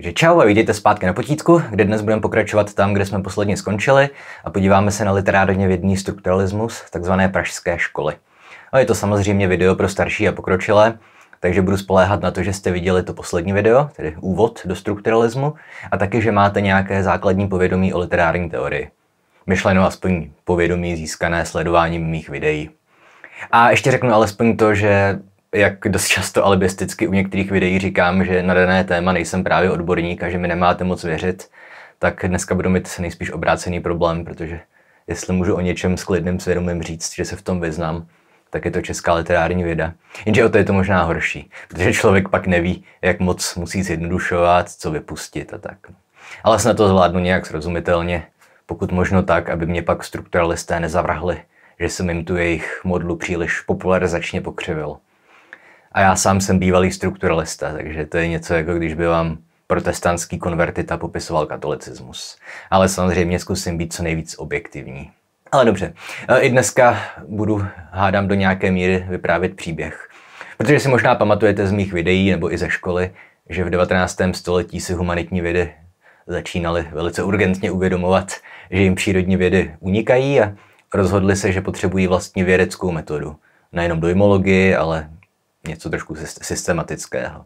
Takže čau a vidíte zpátky na potítku, kde dnes budeme pokračovat tam, kde jsme posledně skončili a podíváme se na literárně vědný strukturalismus takzvané pražské školy. A je to samozřejmě video pro starší a pokročilé, takže budu spoléhat na to, že jste viděli to poslední video, tedy úvod do strukturalismu, a taky, že máte nějaké základní povědomí o literární teorii. Myšleno aspoň povědomí získané sledováním mých videí. A ještě řeknu alespoň to, že jak dost často alibisticky u některých videí říkám, že na dané téma nejsem právě odborník a že mi nemáte moc věřit, tak dneska budu mít nejspíš obrácený problém, protože jestli můžu o něčem s klidným svědomím říct, že se v tom vyznám, tak je to česká literární věda. Jenže o to je to možná horší, protože člověk pak neví, jak moc musí zjednodušovat, co vypustit a tak. Ale snad to zvládnu nějak srozumitelně, pokud možno tak, aby mě pak strukturalisté nezavrhli, že jsem jim tu jejich modlu příliš popularizačně pokřivil. A já sám jsem bývalý strukturalista, takže to je něco jako když by vám protestantský konvertita popisoval katolicismus. Ale samozřejmě zkusím být co nejvíc objektivní. Ale dobře, e, i dneska budu, hádám, do nějaké míry vyprávět příběh. Protože si možná pamatujete z mých videí nebo i ze školy, že v 19. století si humanitní vědy začínaly velice urgentně uvědomovat, že jim přírodní vědy unikají a rozhodli se, že potřebují vlastní vědeckou metodu. Nejenom dojmologii, ale něco trošku systematického.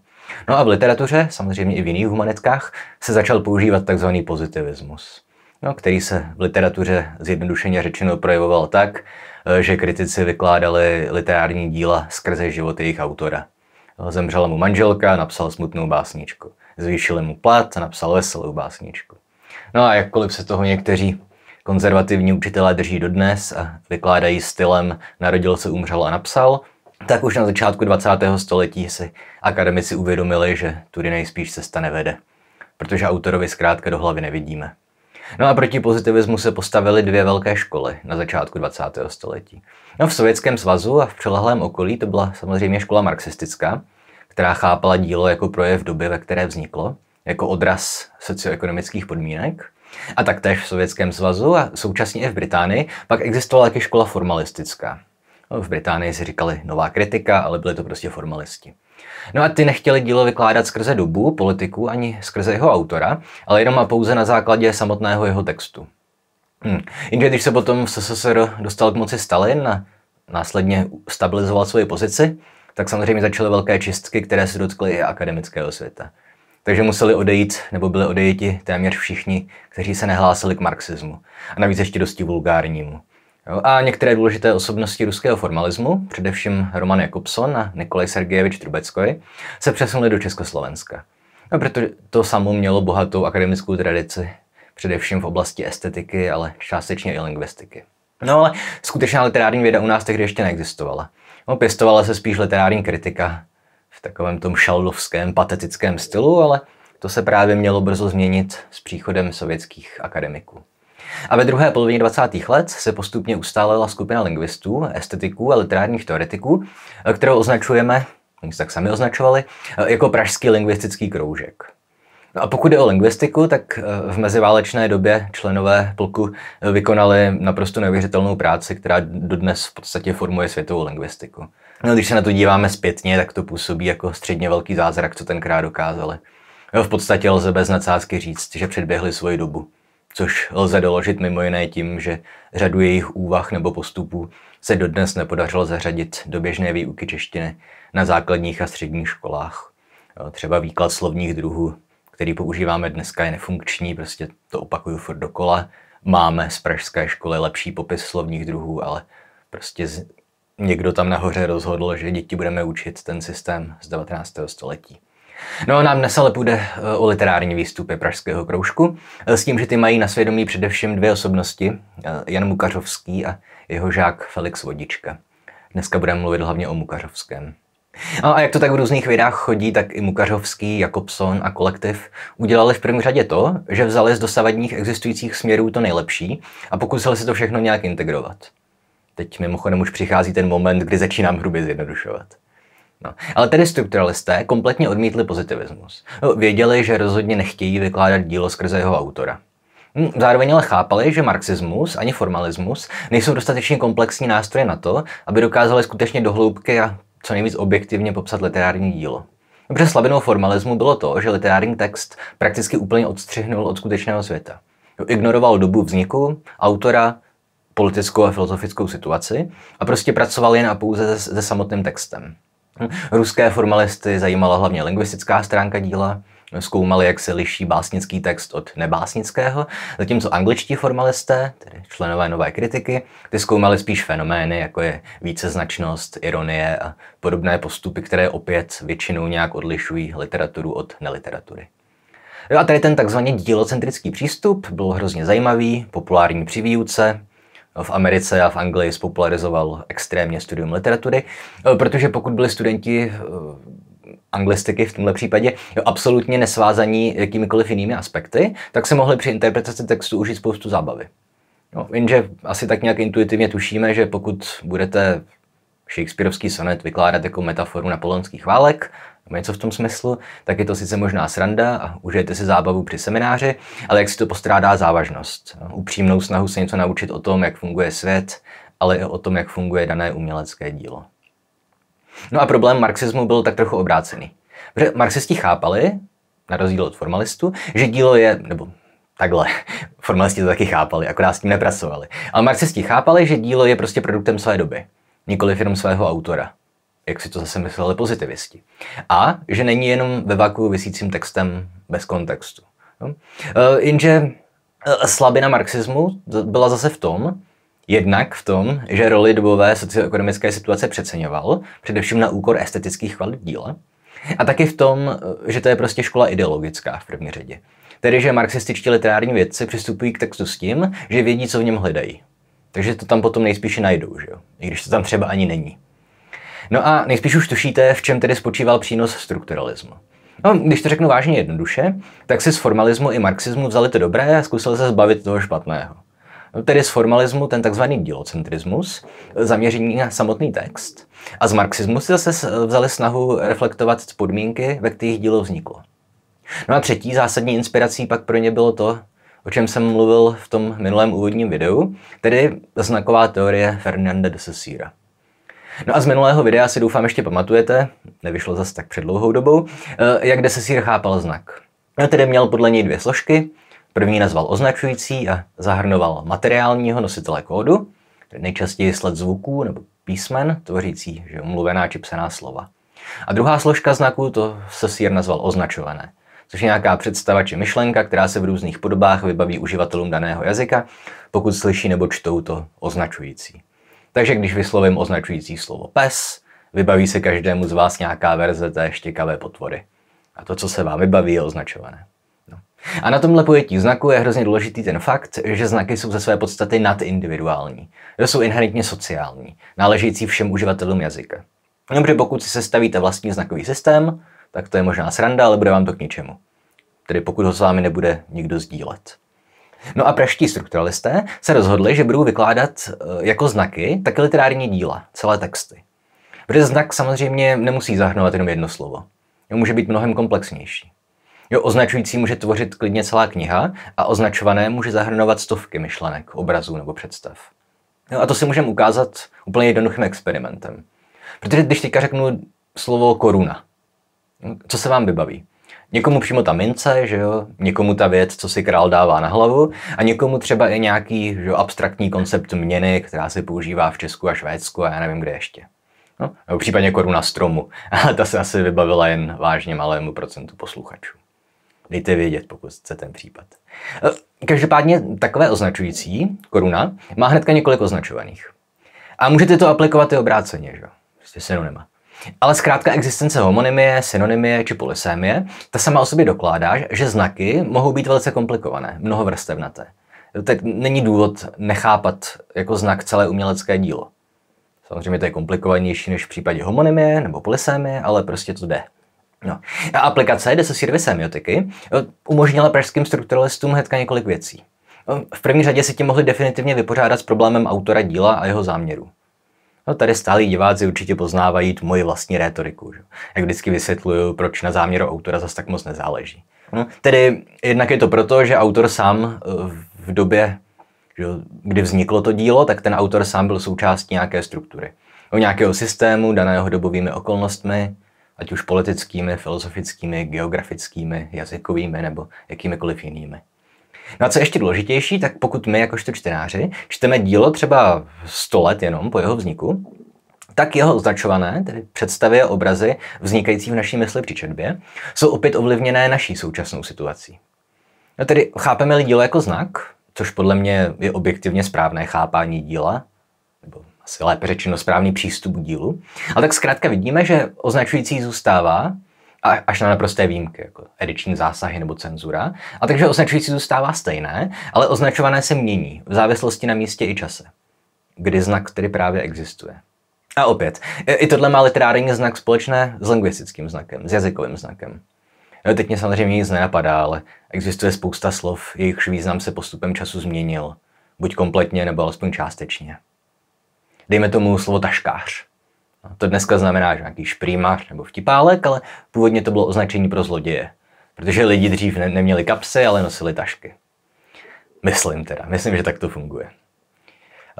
No a v literatuře, samozřejmě i v jiných humanitkách, se začal používat tzv. pozitivismus, no, který se v literatuře zjednodušeně řečeno projevoval tak, eh, že kritici vykládali literární díla skrze život jejich autora. Eh, zemřela mu manželka, napsal smutnou básničku. Zvýšili mu plat, napsal veselou básničku. No a jakkoliv se toho někteří konzervativní učitelé drží dodnes a vykládají stylem narodil se, umřel a napsal – tak už na začátku 20. století si akademici uvědomili, že tudy nejspíš cesta nevede, protože autorovi zkrátka do hlavy nevidíme. No a proti pozitivismu se postavily dvě velké školy na začátku 20. století. No v Sovětském svazu a v přelehlém okolí to byla samozřejmě škola marxistická, která chápala dílo jako projev doby, ve které vzniklo, jako odraz socioekonomických podmínek. A taktéž v Sovětském svazu a současně i v Británii pak existovala také škola formalistická, No, v Británii si říkali nová kritika, ale byli to prostě formalisti. No a ty nechtěli dílo vykládat skrze dobu, politiku ani skrze jeho autora, ale jenom a pouze na základě samotného jeho textu. Hm. Jenže když se potom v SSR dostal k moci Stalin a následně stabilizoval svoji pozici, tak samozřejmě začaly velké čistky, které se dotkly i akademického světa. Takže museli odejít, nebo byli odejiti téměř všichni, kteří se nehlásili k marxismu. A navíc ještě dosti vulgárnímu. Jo, a některé důležité osobnosti ruského formalismu, především Roman Jakobson a Nikolaj Sergejevič Trubeckoj, se přesunuli do Československa. No, protože to samo mělo bohatou akademickou tradici, především v oblasti estetiky, ale částečně i lingvistiky. No ale skutečná literární věda u nás tehdy ještě neexistovala. No, pěstovala se spíš literární kritika v takovém tom šaldovském, patetickém stylu, ale to se právě mělo brzo změnit s příchodem sovětských akademiků. A ve druhé polovině 20. let se postupně ustálela skupina lingvistů, estetiků a literárních teoretiků, kterou označujeme, oni se tak sami označovali, jako pražský lingvistický kroužek. No a pokud jde o lingvistiku, tak eh, v meziválečné době členové pluku vykonali naprosto neuvěřitelnou práci, která dodnes v podstatě formuje světovou lingvistiku. No, když se na to díváme zpětně, tak to působí jako středně velký zázrak, co tenkrát dokázali. No, v podstatě lze bez nadsázky říct, že předběhli svoji dobu což lze doložit mimo jiné tím, že řadu jejich úvah nebo postupů se dodnes nepodařilo zařadit do běžné výuky češtiny na základních a středních školách. Třeba výklad slovních druhů, který používáme dneska, je nefunkční, prostě to opakuju furt dokola. Máme z pražské školy lepší popis slovních druhů, ale prostě z... někdo tam nahoře rozhodl, že děti budeme učit ten systém z 19. století. No, nám dnes ale půjde eh, o literární výstupy Pražského kroužku, eh, s tím, že ty mají na svědomí především dvě osobnosti, eh, Jan Mukařovský a jeho žák Felix Vodička. Dneska budeme mluvit hlavně o Mukařovském. No a jak to tak v různých vědách chodí, tak i Mukařovský, Jakobson a kolektiv udělali v první řadě to, že vzali z dosavadních existujících směrů to nejlepší a pokusili se to všechno nějak integrovat. Teď mimochodem už přichází ten moment, kdy začínám hrubě zjednodušovat. No. Ale tedy strukturalisté kompletně odmítli pozitivismus. No, věděli, že rozhodně nechtějí vykládat dílo skrze jeho autora. Hm, zároveň ale chápali, že marxismus ani formalismus nejsou dostatečně komplexní nástroje na to, aby dokázali skutečně dohloubky a co nejvíc objektivně popsat literární dílo. Dobře slabinou formalismu bylo to, že literární text prakticky úplně odstřihnul od skutečného světa. Ignoroval dobu vzniku, autora, politickou a filozofickou situaci a prostě pracoval jen a pouze se, se samotným textem. Ruské formalisty zajímala hlavně lingvistická stránka díla, zkoumali, jak se liší básnický text od nebásnického, zatímco angličtí formalisté, tedy členové nové kritiky, ty zkoumali spíš fenomény, jako je víceznačnost, ironie a podobné postupy, které opět většinou nějak odlišují literaturu od neliteratury. Jo a tady ten takzvaný dílocentrický přístup byl hrozně zajímavý, populární při výuce, v Americe a v Anglii spopularizoval extrémně studium literatury, eh, protože pokud byli studenti eh, anglistiky v tomhle případě absolutně nesvázaní jakýmikoliv jinými aspekty, tak se mohli při interpretaci textu užít spoustu zábavy. No, jenže asi tak nějak intuitivně tušíme, že pokud budete Shakespeareovský sonet vykládat jako metaforu napoleonských válek, nebo něco v tom smyslu, tak je to sice možná sranda a užijete si zábavu při semináři, ale jak si to postrádá závažnost. Upřímnou snahu se něco naučit o tom, jak funguje svět, ale i o tom, jak funguje dané umělecké dílo. No a problém marxismu byl tak trochu obrácený. Protože marxisti chápali, na rozdíl od formalistů, že dílo je, nebo takhle, formalisti to taky chápali, akorát s tím nepracovali. Ale marxisti chápali, že dílo je prostě produktem své doby, nikoli jenom svého autora jak si to zase mysleli pozitivisti. A že není jenom ve vaku vysícím textem bez kontextu. Jo? E, jenže e, slabina marxismu byla zase v tom, Jednak v tom, že roli dobové socioekonomické situace přeceňoval, především na úkor estetických kvalit díla, a taky v tom, e, že to je prostě škola ideologická v první řadě. Tedy, že marxističtí literární vědci přistupují k textu s tím, že vědí, co v něm hledají. Takže to tam potom nejspíše najdou, že jo? I když to tam třeba ani není. No a nejspíš už tušíte, v čem tedy spočíval přínos strukturalismu. No, když to řeknu vážně jednoduše, tak si z formalismu i marxismu vzali to dobré a zkusili se zbavit toho špatného. No, tedy z formalismu ten takzvaný dílocentrismus, zaměření na samotný text, a z marxismu si zase vzali snahu reflektovat podmínky, ve kterých dílo vzniklo. No a třetí zásadní inspirací pak pro ně bylo to, o čem jsem mluvil v tom minulém úvodním videu, tedy znaková teorie Fernanda de Saussure. No a z minulého videa si doufám ještě pamatujete, nevyšlo zas tak před dlouhou dobou, eh, jak desesír chápal znak. No tedy měl podle něj dvě složky, první nazval označující a zahrnoval materiálního nositele kódu, nejčastěji sled zvuků nebo písmen, tvořící že mluvená či psaná slova. A druhá složka znaku to se sír nazval označované, což je nějaká představa či myšlenka, která se v různých podobách vybaví uživatelům daného jazyka, pokud slyší nebo čtou to označující. Takže když vyslovím označující slovo pes, vybaví se každému z vás nějaká verze té štěkavé potvory. A to, co se vám vybaví, je označované. No. A na tomhle pojetí znaku je hrozně důležitý ten fakt, že znaky jsou ze své podstaty nadindividuální. Jsou inherentně sociální, náležející všem uživatelům jazyka. Dobře, pokud si sestavíte vlastní znakový systém, tak to je možná sranda, ale bude vám to k ničemu. Tedy pokud ho s vámi nebude nikdo sdílet. No a praští strukturalisté se rozhodli, že budou vykládat eh, jako znaky také literární díla, celé texty. Protože znak samozřejmě nemusí zahrnovat jenom jedno slovo. Jo, může být mnohem komplexnější. Jo, označující může tvořit klidně celá kniha a označované může zahrnovat stovky myšlenek, obrazů nebo představ. Jo, no a to si můžeme ukázat úplně jednoduchým experimentem. Protože když teďka řeknu slovo koruna, no, co se vám vybaví? Někomu přímo ta mince, že jo? někomu ta věc, co si král dává na hlavu a někomu třeba i nějaký že jo, abstraktní koncept měny, která se používá v Česku a Švédsku a já nevím kde ještě. No, nebo případně koruna stromu, a ta se asi vybavila jen vážně malému procentu posluchačů. Dejte vědět, pokud se ten případ. Eh, každopádně takové označující, koruna, má hnedka několik označovaných. A můžete to aplikovat i obráceně, že jo? Prostě se nemá. Ale zkrátka existence homonymie, synonymie či polysémie, ta sama o sobě dokládá, že znaky mohou být velice komplikované, vrstevnaté. Teď není důvod nechápat jako znak celé umělecké dílo. Samozřejmě to je komplikovanější než v případě homonymie nebo polysémie, ale prostě to jde. No. A aplikace desosírvy semiotiky eh, umožnila pražským strukturalistům hnedka několik věcí. Eh, v první řadě si ti mohli definitivně vypořádat s problémem autora díla a jeho záměru. No tady stálí diváci určitě poznávají tu moji vlastní rétoriku. Že? Jak vždycky vysvětluju, proč na záměru autora zase tak moc nezáleží. No, tedy jednak je to proto, že autor sám eh, v době, že, kdy vzniklo to dílo, tak ten autor sám byl součástí nějaké struktury. O nějakého systému, daného dobovými okolnostmi, ať už politickými, filozofickými, geografickými, jazykovými nebo jakýmikoliv jinými. No a co ještě důležitější, tak pokud my jakožto čtenáři čteme dílo třeba 100 let jenom po jeho vzniku, tak jeho označované, tedy představy a obrazy vznikající v naší mysli při četbě, jsou opět ovlivněné naší současnou situací. No tedy chápeme-li dílo jako znak, což podle mě je objektivně správné chápání díla, nebo asi lépe řečeno správný přístup k dílu, ale tak zkrátka vidíme, že označující zůstává až na naprosté výjimky, jako ediční zásahy nebo cenzura. A takže označující zůstává stejné, ale označované se mění v závislosti na místě i čase, kdy znak tedy právě existuje. A opět, i tohle má literární znak společné s lingvistickým znakem, s jazykovým znakem. No, teď mě samozřejmě nic nenapadá, ale existuje spousta slov, jejichž význam se postupem času změnil. Buď kompletně, nebo alespoň částečně. Dejme tomu slovo taškář. To dneska znamená, že nějaký šprýmař nebo vtipálek, ale původně to bylo označení pro zloděje. Protože lidi dřív ne- neměli kapsy, ale nosili tašky. Myslím teda, myslím, že tak to funguje.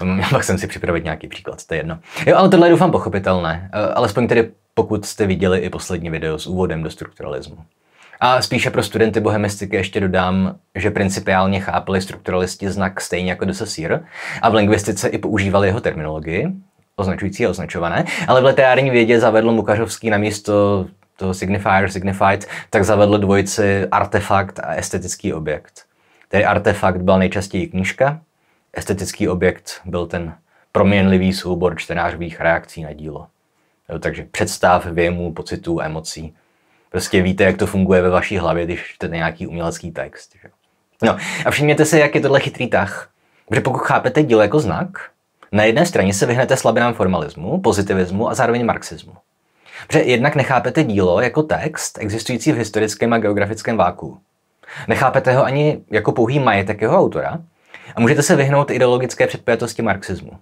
Ehm, já pak jsem si připravit nějaký příklad, to je jedno. Jo, ale tohle je doufám pochopitelné, ehm, alespoň tedy pokud jste viděli i poslední video s úvodem do strukturalismu. A spíše pro studenty bohemistiky ještě dodám, že principiálně chápali strukturalisti znak stejně jako de Saussure a v lingvistice i používali jeho terminologii, označující a označované, ale v literární vědě zavedl Mukařovský na místo toho signifier, signified, tak zavedl dvojici artefakt a estetický objekt. Tedy artefakt byl nejčastěji knížka, estetický objekt byl ten proměnlivý soubor čtenářových reakcí na dílo. Jo, takže představ, věmů, pocitů, emocí. Prostě víte, jak to funguje ve vaší hlavě, když čtete nějaký umělecký text. Že? No a všimněte se, jak je tohle chytrý tah. Protože pokud chápete dílo jako znak, na jedné straně se vyhnete slabinám formalismu, pozitivismu a zároveň marxismu. Protože jednak nechápete dílo jako text, existující v historickém a geografickém váku. Nechápete ho ani jako pouhý majetek jeho autora a můžete se vyhnout ideologické předpojatosti marxismu.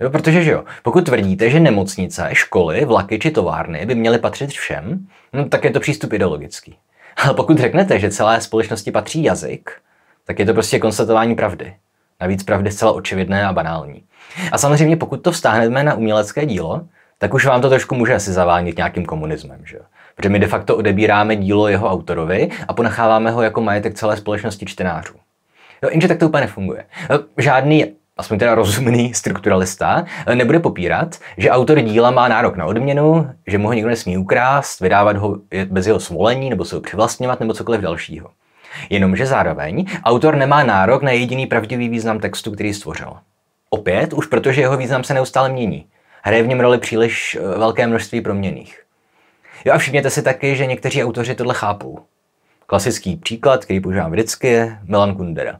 Jo, protože že jo, pokud tvrdíte, že nemocnice, školy, vlaky či továrny by měly patřit všem, no, tak je to přístup ideologický. Ale pokud řeknete, že celé společnosti patří jazyk, tak je to prostě konstatování pravdy. Navíc pravdy zcela očividné a banální. A samozřejmě, pokud to vztáhneme na umělecké dílo, tak už vám to trošku může asi zavánit nějakým komunismem, že Protože my de facto odebíráme dílo jeho autorovi a ponecháváme ho jako majetek celé společnosti čtenářů. Jo, jenže tak to úplně nefunguje. Žádný aspoň teda rozumný strukturalista, eh, nebude popírat, že autor díla má nárok na odměnu, že mu ho někdo nesmí ukrást, vydávat ho bez jeho svolení, nebo se ho přivlastňovat, nebo cokoliv dalšího. Jenomže zároveň autor nemá nárok na jediný pravdivý význam textu, který stvořil. Opět, už protože jeho význam se neustále mění. Hraje v něm roli příliš eh, velké množství proměných. Jo a všimněte si taky, že někteří autoři tohle chápou. Klasický příklad, který používám vždycky, je Milan Kundera,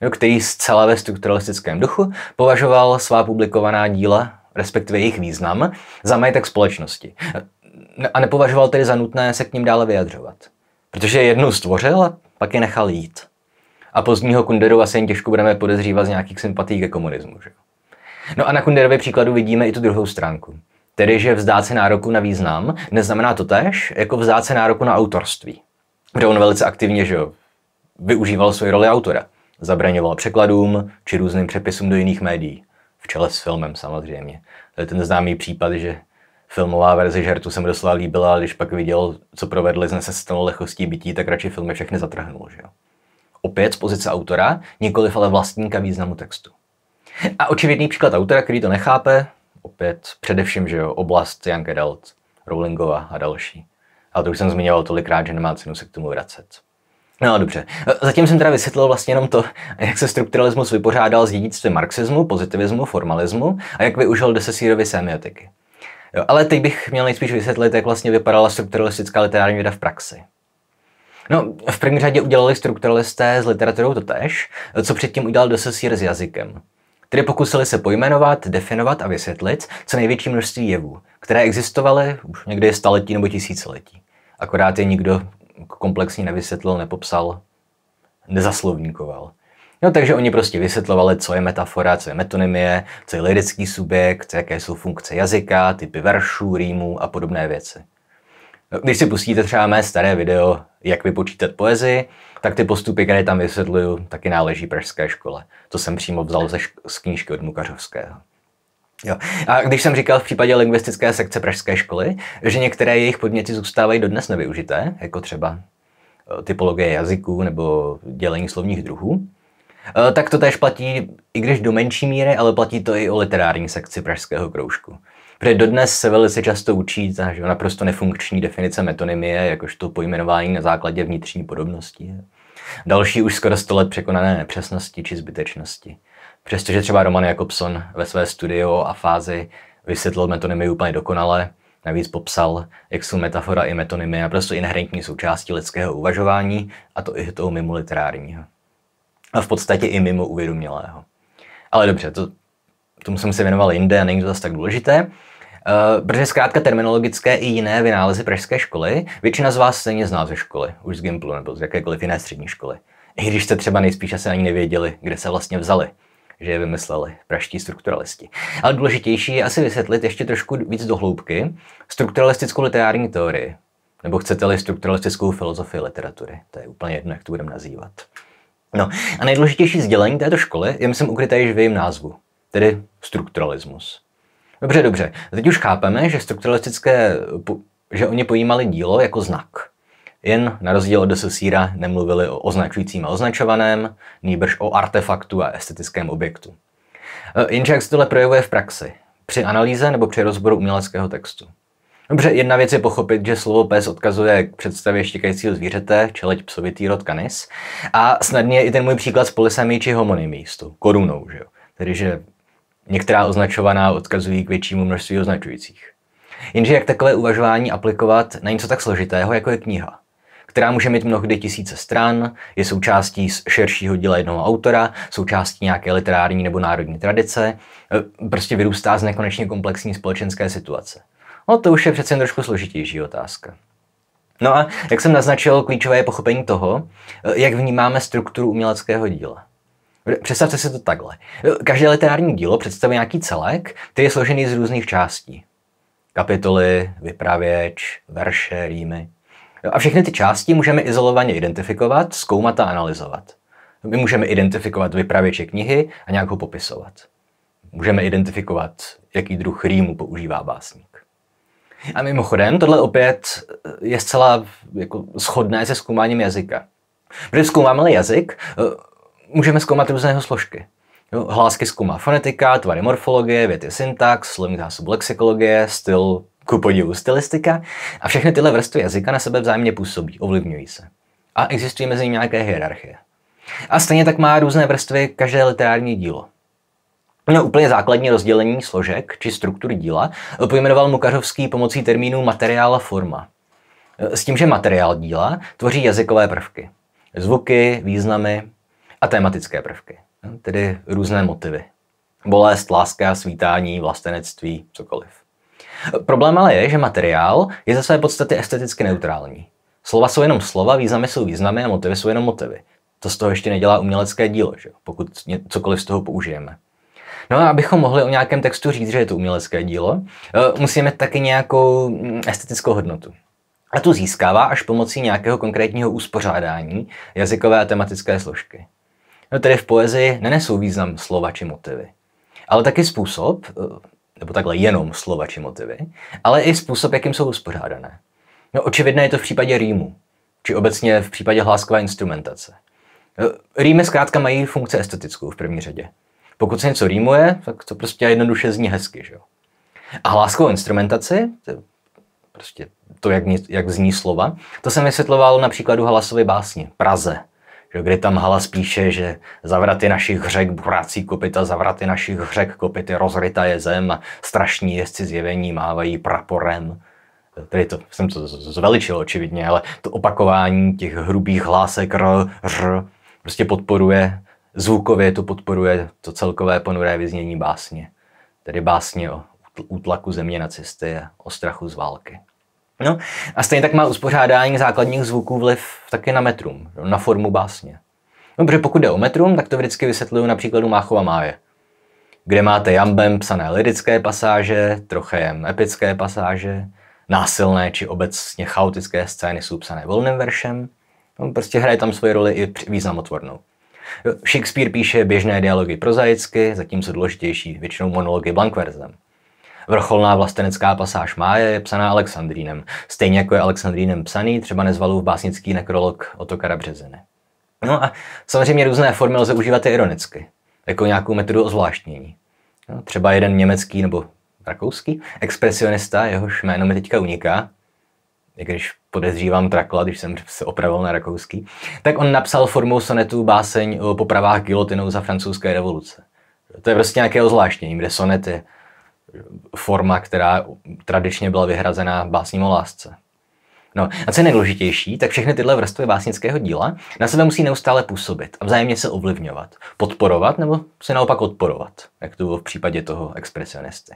jo, který zcela ve strukturalistickém duchu považoval svá publikovaná díla, respektive jejich význam, za majetek společnosti. Eh, a nepovažoval tedy za nutné se k ním dále vyjadřovat. Protože jednu stvořil a pak je nechal jít. A pozdního Kunderu asi jen těžko budeme podezřívat z nějakých sympatí ke komunismu. Že? No a na Kunderově příkladu vidíme i tu druhou stránku. Tedy, že vzdát se nároku na význam neznamená to tež, jako vzdát se nároku na autorství. Kde on velice aktivně že využíval svoji roli autora. Zabraňoval překladům či různým přepisům do jiných médií. V čele s filmem samozřejmě. To je ten známý případ, že filmová verze žertu se mi doslova líbila, ale když pak viděl, co provedli s nesestanou lehkostí bytí, tak radši filmy všechny zatrhnul. Že jo? Opět z pozice autora, nikoliv ale vlastníka významu textu. A očividný příklad autora, který to nechápe, opět především, že jo, oblast Young Adult, Rowlingova a další. Ale to už jsem zmiňoval tolikrát, že nemá cenu se k tomu vracet. No dobře, zatím jsem teda vysvětlil vlastně jenom to, jak se strukturalismus vypořádal s dědictvím marxismu, pozitivismu, formalismu a jak využil desesírovy semiotiky. Jo, ale teď bych měl nejspíš vysvětlit, jak vlastně vypadala strukturalistická literární věda v praxi. No, v první řadě udělali strukturalisté s literaturou tež, co předtím udělal Dosesír s jazykem. Tedy pokusili se pojmenovat, definovat a vysvětlit co největší množství jevů, které existovaly už někdy staletí nebo tisíciletí. Akorát je nikdo komplexně nevysvětlil, nepopsal, nezaslovníkoval. No, takže oni prostě vysvětlovali, co je metafora, co je metonymie, co je lirický subjekt, jaké jsou funkce jazyka, typy veršů, rýmů a podobné věci. No, když si pustíte třeba mé staré video, jak vypočítat poezii, tak ty postupy, které tam vysvětluju, taky náleží pražské škole. To jsem přímo vzal ze šk- z knížky od Mukařovského. Jo. A když jsem říkal v případě lingvistické sekce pražské školy, že některé jejich podměty zůstávají dodnes nevyužité, jako třeba e, typologie jazyků nebo dělení slovních druhů, Eh, tak to tež platí, i když do menší míry, ale platí to i o literární sekci pražského kroužku. Protože dodnes se velice často učí ta že naprosto nefunkční definice metonymie, jakožto pojmenování na základě vnitřní podobnosti. Další už skoro 100 let překonané nepřesnosti či zbytečnosti. Přestože třeba Roman Jakobson ve své studio a fázi vysvětlil metonymii úplně dokonale, Navíc popsal, jak jsou metafora i metonymie naprosto inherentní součástí lidského uvažování, a to i toho mimo literárního a v podstatě i mimo uvědomělého. Ale dobře, to, tomu jsem se věnoval jinde a není to zase tak důležité. Uh, protože zkrátka terminologické i jiné vynálezy pražské školy většina z vás stejně zná ze školy, už z Gimplu nebo z jakékoliv jiné střední školy. I když jste třeba nejspíš asi ani nevěděli, kde se vlastně vzali, že je vymysleli praští strukturalisti. Ale důležitější je asi vysvětlit ještě trošku víc dohloubky strukturalistickou literární teorii, nebo chcete-li strukturalistickou filozofii literatury, to je úplně jedno, jak to budeme nazývat. No a nejdůležitější sdělení této školy je, myslím, ukryté již v jejím názvu, tedy strukturalismus. Dobře, dobře. Teď už chápeme, že strukturalistické, že oni pojímali dílo jako znak. Jen na rozdíl od Saussura nemluvili o označujícím a označovaném, nýbrž o artefaktu a estetickém objektu. E, jenže jak se tohle projevuje v praxi? Při analýze nebo při rozboru uměleckého textu? Dobře, jedna věc je pochopit, že slovo pes odkazuje k představě štěkajícího zvířete, čeleť psovitý rod kanis. A snadně je i ten můj příklad s polisami či homonymí, s tou korunou, že jo? Tedy, že některá označovaná odkazují k většímu množství označujících. Jenže jak takové uvažování aplikovat na něco tak složitého, jako je kniha, která může mít mnohdy tisíce stran, je součástí širšího díla jednoho autora, součástí nějaké literární nebo národní tradice, e, prostě vyrůstá z nekonečně komplexní společenské situace. No to už je přece jen trošku složitější otázka. No a jak jsem naznačil, klíčové je pochopení toho, jak vnímáme strukturu uměleckého díla. Představte si to takhle. Každé literární dílo představuje nějaký celek, který je složený z různých částí. Kapitoly, vypravěč, verše, rýmy. A všechny ty části můžeme izolovaně identifikovat, zkoumat a analyzovat. My můžeme identifikovat vypravěče knihy a nějak ho popisovat. Můžeme identifikovat, jaký druh rýmu používá básník. A mimochodem, tohle opět eh, je zcela eh, jako shodné se zkoumáním jazyka. Když zkoumáme jazyk, eh, můžeme zkoumat různé jeho složky. Jo, hlásky zkoumá fonetika, tvary morfologie, věty syntax, slovní zásob lexikologie, styl ku podivu stylistika a všechny tyhle vrstvy jazyka na sebe vzájemně působí, ovlivňují se. A existují mezi nimi nějaké hierarchie. A stejně tak má různé vrstvy každé literární dílo. No, úplně základní rozdělení složek či struktury díla eh, pojmenoval Mukařovský pomocí termínu materiál a forma. Eh, s tím, že materiál díla tvoří jazykové prvky. Zvuky, významy a tematické prvky, eh, tedy různé motivy. Bolest, láska, svítání, vlastenectví, cokoliv. Problém ale je, že materiál je ze své podstaty esteticky neutrální. Slova jsou jenom slova, významy jsou významy a motivy jsou jenom motivy. To z toho ještě nedělá umělecké dílo, že? pokud cokoliv z toho použijeme. No a abychom mohli o nějakém textu říct, že je to umělecké dílo, eh, musíme taky nějakou mm, estetickou hodnotu. A tu získává až pomocí nějakého konkrétního uspořádání jazykové a tematické složky. No tedy v poezii nenesou význam slova či motivy, ale taky způsob, eh, nebo takhle jenom slova či motivy, ale i způsob, jakým jsou uspořádané. No očividné je to v případě rýmu, či obecně v případě hláskové instrumentace. Eh, rýmy zkrátka mají funkci estetickou v první řadě. Pokud se něco rýmuje, tak to prostě jednoduše zní hezky. Že jo? A hláskovou instrumentaci, to prostě to, jak, jak zní slova, to jsem vysvětloval na příkladu hlasové básně Praze, že, kdy tam hlas píše, že zavraty našich řek burácí kopita, zavraty našich řek kopity, rozryta je zem a strašní jezdci zjevení mávají praporem. Tady to, jsem to zveličil očividně, ale to opakování těch hrubých hlásek r, r, prostě podporuje Zvukově to podporuje to celkové ponuré vyznění básně, tedy básně o útlaku země na cesty a o strachu z války. No, a stejně tak má uspořádání základních zvuků vliv taky na metrum, na formu básně. No, protože pokud jde o metrum, tak to vždycky vysvětluju na příkladu Máchova máje, kde máte jambem psané lirické pasáže, trochejem epické pasáže, násilné či obecně chaotické scény jsou psané volným veršem. No, prostě hraje tam svoji roli i významotvornou. Shakespeare píše běžné dialogy prozaicky, zatímco důležitější většinou monology blankverzem. Vrcholná vlastenecká pasáž Máje je psaná Alexandrínem, stejně jako je Alexandrínem psaný třeba nezvalův básnický nekrolog Otokara Březiny. No a samozřejmě různé formy lze užívat i ironicky, jako nějakou metodu ozvláštnění. No, třeba jeden německý nebo rakouský expresionista, jehož jméno mi teďka uniká, i když podezřívám Trakla, když jsem se opravil na rakouský, tak on napsal formou sonetu báseň o eh, popravách gilotinou za francouzské revoluce. To je prostě nějaké ozvláštění, kde sonet je eh, forma, která tradičně byla vyhrazená básním o lásce. No a co je nejdůležitější, tak všechny tyhle vrstvy básnického díla na sebe musí neustále působit a vzájemně se ovlivňovat, podporovat nebo se naopak odporovat, jak to bylo v případě toho expresionisty.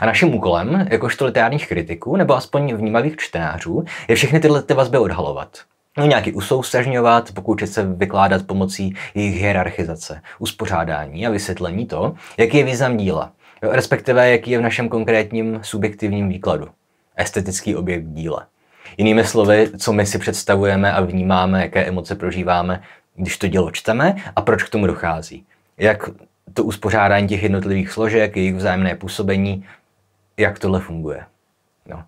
A naším úkolem, jakožto literárních kritiků, nebo aspoň vnímavých čtenářů, je všechny tyhle ty vazby odhalovat. No, nějaký usoustažňovat, pokoušet se vykládat pomocí jejich hierarchizace, uspořádání a vysvětlení to, jaký je význam díla, respektive jaký je v našem konkrétním subjektivním výkladu. Estetický objekt díla. Jinými slovy, co my si představujeme a vnímáme, jaké emoce prožíváme, když to dílo čteme a proč k tomu dochází. Jak to uspořádání těch jednotlivých složek, jejich vzájemné působení, jak tohle funguje. No.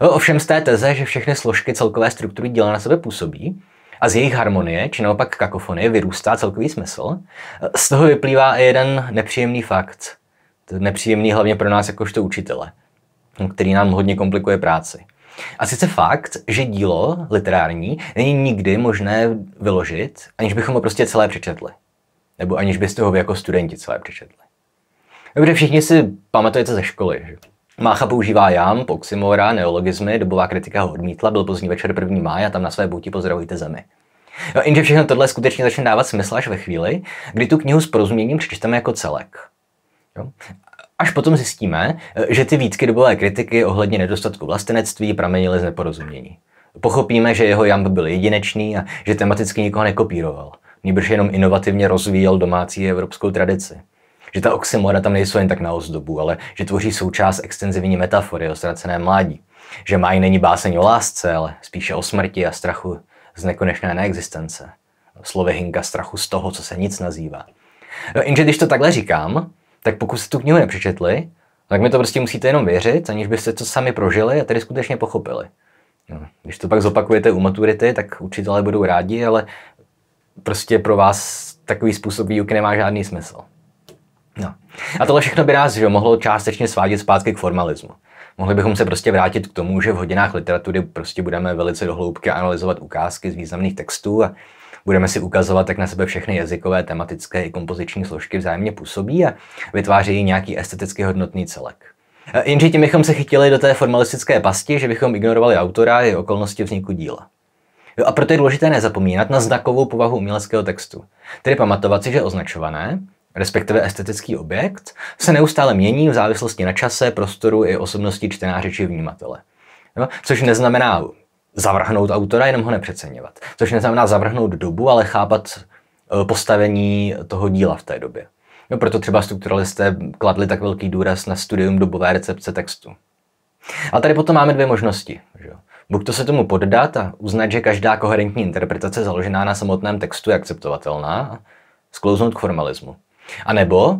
no ovšem z té teze, že všechny složky celkové struktury díla na sebe působí, a z jejich harmonie, či naopak kakofonie, vyrůstá celkový smysl. Z toho vyplývá i jeden nepříjemný fakt. To je nepříjemný hlavně pro nás jakožto učitele, který nám hodně komplikuje práci. A sice fakt, že dílo literární není nikdy možné vyložit, aniž bychom ho prostě celé přečetli. Nebo aniž byste ho vy jako studenti celé přečetli. Dobře, všichni si pamatujete ze školy, že? Mácha používá jam, poximora, neologizmy, dobová kritika ho odmítla, byl pozdní večer 1. máj a tam na své bouti pozdravujte zemi. No, jenže všechno tohle skutečně začne dávat smysl až ve chvíli, kdy tu knihu s porozuměním přečteme jako celek. Jo? Až potom zjistíme, že ty výtky dobové kritiky ohledně nedostatku vlastenectví pramenily z neporozumění. Pochopíme, že jeho jamb byl jedinečný a že tematicky nikoho nekopíroval nýbrž jenom inovativně rozvíjel domácí evropskou tradici. Že ta oxymora tam nejsou jen tak na ozdobu, ale že tvoří součást extenzivní metafory o ztracené mládí. Že Maj není báseň o lásce, ale spíše o smrti a strachu z nekonečné neexistence. Slovy Hinka strachu z toho, co se nic nazývá. No, jenže když to takhle říkám, tak pokud jste tu knihu nepřečetli, tak mi to prostě musíte jenom věřit, aniž byste to sami prožili a tedy skutečně pochopili. No, když to pak zopakujete u maturity, tak učitelé budou rádi, ale prostě pro vás takový způsob výuky nemá žádný smysl. No. A tohle všechno by nás že mohlo částečně svádět zpátky k formalismu. Mohli bychom se prostě vrátit k tomu, že v hodinách literatury prostě budeme velice dohloubky analyzovat ukázky z významných textů a budeme si ukazovat, jak na sebe všechny jazykové, tematické i kompoziční složky vzájemně působí a vytvářejí nějaký esteticky hodnotný celek. E, Jenže tím bychom se chytili do té formalistické pasti, že bychom ignorovali autora i okolnosti vzniku díla. Jo, a proto je důležité nezapomínat na znakovou povahu uměleckého textu. Tedy pamatovat si, že označované, respektive estetický objekt, se neustále mění v závislosti na čase, prostoru i osobnosti čtenáře či vnímatele. Jo, což neznamená zavrhnout autora, jenom ho nepřeceňovat. Což neznamená zavrhnout dobu, ale chápat e, postavení toho díla v té době. No, proto třeba strukturalisté kladli tak velký důraz na studium dobové recepce textu. A tady potom máme dvě možnosti. Že? Buď to se tomu poddat a uznat, že každá koherentní interpretace založená na samotném textu je akceptovatelná a sklouznout k formalismu. A nebo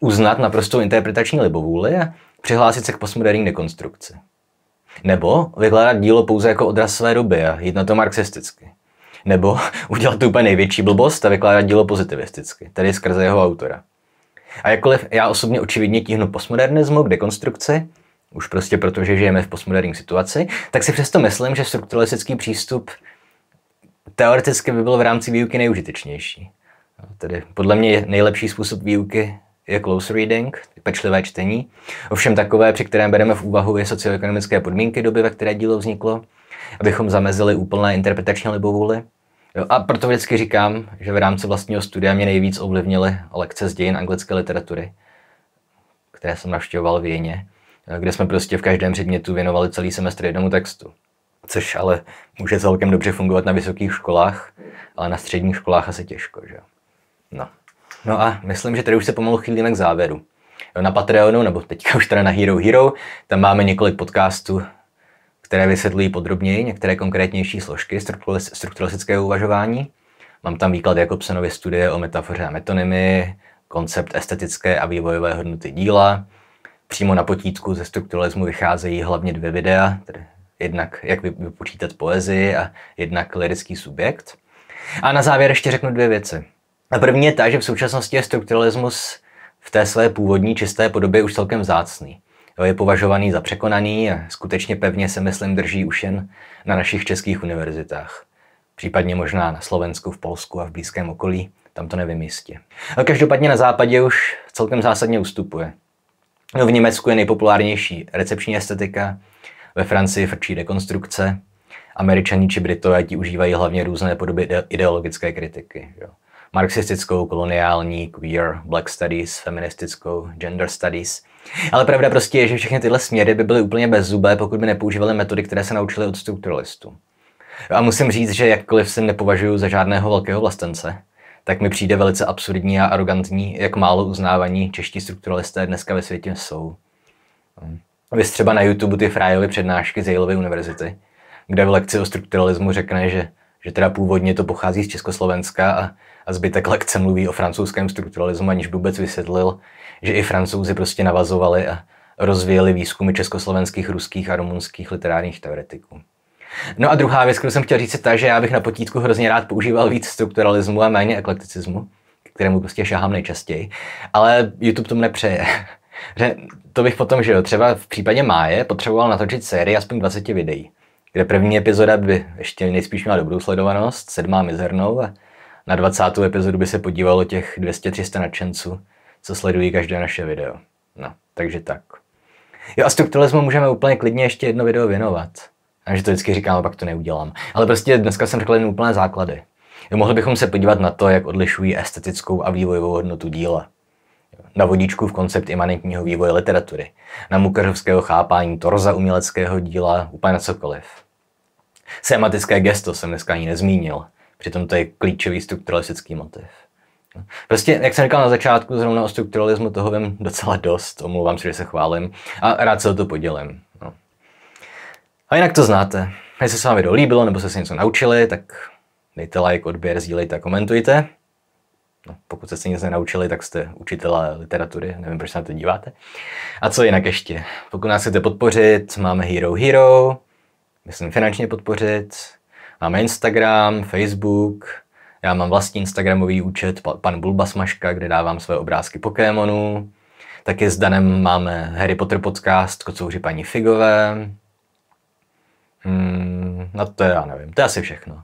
uznat naprostou interpretační libovůli a přihlásit se k postmoderní dekonstrukci. Nebo vykládat dílo pouze jako odraz své doby a na to marxisticky. Nebo udělat tu úplně největší blbost a vykládat dílo pozitivisticky, tedy skrze jeho autora. A jakkoliv já osobně očividně tíhnu postmodernismu k dekonstrukci, už prostě proto, že žijeme v postmoderní situaci, tak si přesto myslím, že strukturalistický přístup teoreticky by byl v rámci výuky nejužitečnější. No, tedy podle mě nejlepší způsob výuky je close reading, pečlivé čtení, ovšem takové, při kterém bereme v úvahu i socioekonomické podmínky doby, ve které dílo vzniklo, abychom zamezili úplné interpretační libovůli. Jo, a proto vždycky říkám, že v rámci vlastního studia mě nejvíc ovlivnily lekce z dějin anglické literatury, které jsem navštěvoval v Jeně. Eh, kde jsme prostě v každém předmětu věnovali celý semestr jednomu textu. Což ale může celkem dobře fungovat na vysokých školách, ale na středních školách asi těžko, že No. No a myslím, že tady už se pomalu chýlíme k závěru. Na Patreonu, nebo teďka už teda na Hero Hero, tam máme několik podcastů, které vysvětlují podrobněji některé konkrétnější složky strukturalistického uvažování. Mám tam výklad jako Psenovy studie o metafoře a metonymy, koncept estetické a vývojové hodnoty díla, Přímo na potítku ze strukturalismu vycházejí hlavně dvě videa, tedy jednak jak vypočítat poezii a jednak lirický subjekt. A na závěr ještě řeknu dvě věci. A první je ta, že v současnosti je strukturalismus v té své původní čisté podobě už celkem zácný. Jo, je považovaný za překonaný a skutečně pevně se, myslím, drží už jen na našich českých univerzitách. Případně možná na Slovensku, v Polsku a v blízkém okolí, tam to nevím jistě. A no, každopádně na západě už celkem zásadně ustupuje. No, v Německu je nejpopulárnější recepční estetika, ve Francii frčí dekonstrukce američaní či britové ti užívají hlavně různé podoby ideologické kritiky. Jo. Marxistickou, koloniální, queer, black studies, feministickou, gender studies. Ale pravda prostě je, že všechny tyhle směry by byly úplně bez bezzubé, pokud by nepoužívaly metody, které se naučili od strukturalistů. A musím říct, že jakkoliv se nepovažuji za žádného velkého vlastence, tak mi přijde velice absurdní a arrogantní, jak málo uznávaní čeští strukturalisté dneska ve světě jsou. Hm. Vy třeba na YouTube ty Fryovy přednášky z Yaleovy univerzity, kde v lekci o strukturalismu řekne, že, že teda původně to pochází z Československa a, a zbytek lekce mluví o francouzském strukturalismu, aniž by vůbec vysvětlil, že i francouzi prostě navazovali a rozvíjeli výzkumy československých, ruských a rumunských literárních teoretiků. No a druhá věc, kterou jsem chtěl říct, je ta, že já bych na potítku hrozně rád používal víc strukturalismu a méně eklekticismu, kterému prostě šáhám nejčastěji, ale YouTube tomu nepřeje. Že to bych potom, že jo, třeba v případě Máje potřeboval natočit sérii aspoň 20 videí, kde první epizoda by ještě nejspíš měla dobrou sledovanost, sedmá mizernou a na 20. epizodu by se podívalo těch 200-300 nadšenců, co sledují každé naše video. No, takže tak. Jo a strukturalismu můžeme úplně klidně ještě jedno video věnovat. A že to vždycky říkám, ale pak to neudělám. Ale prostě dneska jsem řekl jen úplné základy. Mohli bychom se podívat na to, jak odlišují estetickou a vývojovou hodnotu díla. Na vodičku v koncept imanentního vývoje literatury, na mukařovského chápání torza uměleckého díla, úplně na cokoliv. Sematické gesto jsem dneska ani nezmínil, přitom to je klíčový strukturalistický motiv. Prostě, jak jsem říkal na začátku, zrovna o strukturalismu toho vím docela dost, omlouvám se, že se chválím a rád se o to podělím. A jinak to znáte. Jestli se vám video líbilo nebo jste se něco naučili, tak dejte like, odběr, sdílejte a komentujte. No, pokud jste se něco nenaučili, tak jste učitelé literatury, nevím, proč se na to díváte. A co jinak ještě? Pokud nás chcete podpořit, máme Hero Hero, myslím finančně podpořit, máme Instagram, Facebook, já mám vlastní Instagramový účet pan Bulbasmaška, kde dávám své obrázky Pokémonů. Taky s Danem máme Harry Potter podcast Kocouři paní Figové. Hmm, no to já nevím, to je asi všechno.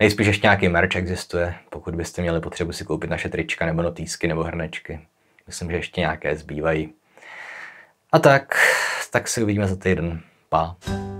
Nejspíš ještě nějaký merch existuje, pokud byste měli potřebu si koupit naše trička nebo notýsky nebo hrnečky. Myslím, že ještě nějaké zbývají. A tak, tak si uvidíme za týden. Pa.